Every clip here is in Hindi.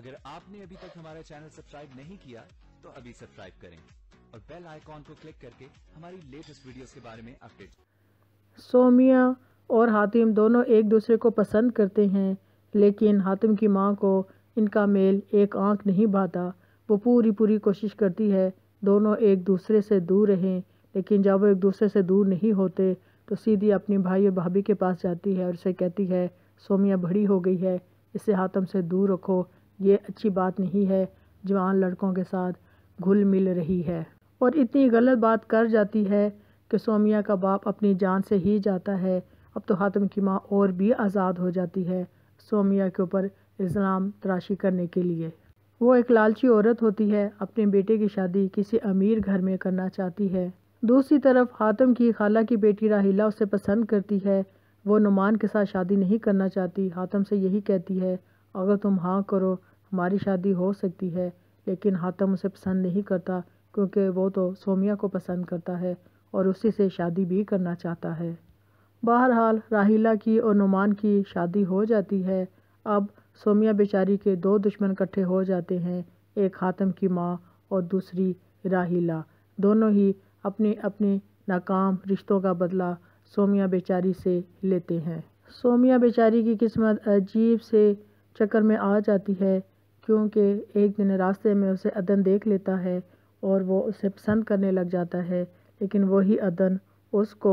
अगर आपने अभी तक हमारा चैनल सब्सक्राइब नहीं किया तो अभी सब्सक्राइब करें और बेल आइकॉन को क्लिक करके हमारी लेटेस्ट वीडियोस के बारे में अपडेट सोमिया और हातिम दोनों एक दूसरे को पसंद करते हैं लेकिन हातिम की माँ को इनका मेल एक आंख नहीं भाता वो पूरी पूरी कोशिश करती है दोनों एक दूसरे से दूर रहें लेकिन जब वो एक दूसरे से दूर नहीं होते तो सीधी अपने भाई और भाभी के पास जाती है और उसे कहती है सोमिया बड़ी हो गई है इसे हातम से दूर रखो ये अच्छी बात नहीं है जवान लड़कों के साथ घुल मिल रही है और इतनी गलत बात कर जाती है कि सोमिया का बाप अपनी जान से ही जाता है अब तो हातम की माँ और भी आज़ाद हो जाती है सोमिया के ऊपर इल्ज़ाम तराशी करने के लिए वो एक लालची औरत होती है अपने बेटे की शादी किसी अमीर घर में करना चाहती है दूसरी तरफ हातम की खाला की बेटी राहिला उसे पसंद करती है वो नुमान के साथ शादी नहीं करना चाहती हातम से यही कहती है अगर तुम हाँ करो हमारी शादी हो सकती है लेकिन हातम उसे पसंद नहीं करता क्योंकि वो तो सोमिया को पसंद करता है और उसी से शादी भी करना चाहता है बहरहाल राहिला की और नुमान की शादी हो जाती है अब सोमिया बेचारी के दो दुश्मन इकट्ठे हो जाते हैं एक हातम की माँ और दूसरी राहिला दोनों ही अपने अपने नाकाम रिश्तों का बदला सोमिया बेचारी से लेते हैं सोमिया बेचारी की किस्मत अजीब से चक्कर में आ जाती है क्योंकि एक दिन रास्ते में उसे अदन देख लेता है और वो उसे पसंद करने लग जाता है लेकिन वही अदन उसको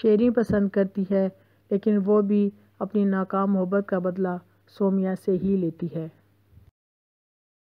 शेरी पसंद करती है लेकिन वो भी अपनी नाकाम मोहब्बत का बदला सोमिया से ही लेती है